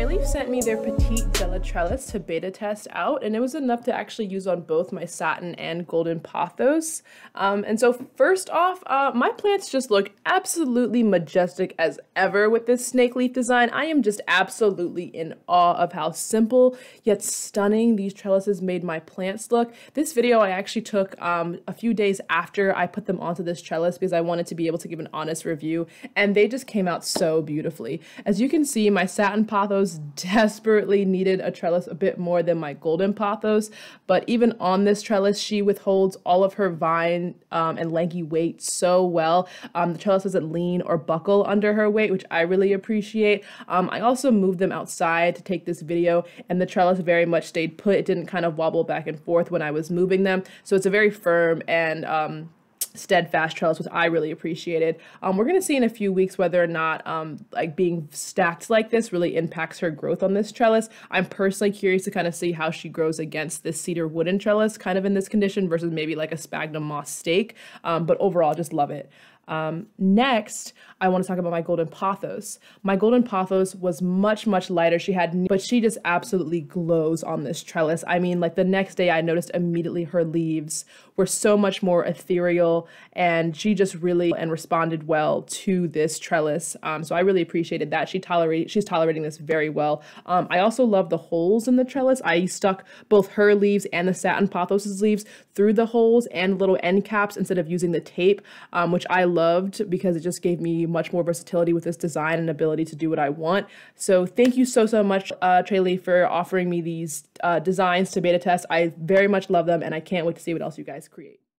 Fairleaf sent me their Petite Della Trellis to beta test out, and it was enough to actually use on both my satin and golden pothos. Um, and so first off, uh, my plants just look absolutely majestic as ever with this snake leaf design. I am just absolutely in awe of how simple yet stunning these trellises made my plants look. This video I actually took um, a few days after I put them onto this trellis because I wanted to be able to give an honest review, and they just came out so beautifully. As you can see, my satin pothos pothos desperately needed a trellis a bit more than my golden pothos, but even on this trellis, she withholds all of her vine um, and lanky weight so well. Um, the trellis doesn't lean or buckle under her weight, which I really appreciate. Um, I also moved them outside to take this video, and the trellis very much stayed put. It didn't kind of wobble back and forth when I was moving them, so it's a very firm and um, steadfast trellis, which I really appreciated. Um, we're going to see in a few weeks whether or not um, like being stacked like this really impacts her growth on this trellis. I'm personally curious to kind of see how she grows against this cedar wooden trellis kind of in this condition versus maybe like a sphagnum moss stake. Um, but overall, just love it. Um, next, I want to talk about my golden pothos. My golden pothos was much, much lighter. She had, but she just absolutely glows on this trellis. I mean, like the next day, I noticed immediately her leaves were so much more ethereal, and she just really and responded well to this trellis. Um, so I really appreciated that. She tolerate, she's tolerating this very well. Um, I also love the holes in the trellis. I stuck both her leaves and the satin pothos's leaves through the holes and little end caps instead of using the tape, um, which I loved because it just gave me much more versatility with this design and ability to do what I want. So thank you so, so much, uh, Trey for offering me these uh, designs to beta test. I very much love them and I can't wait to see what else you guys create.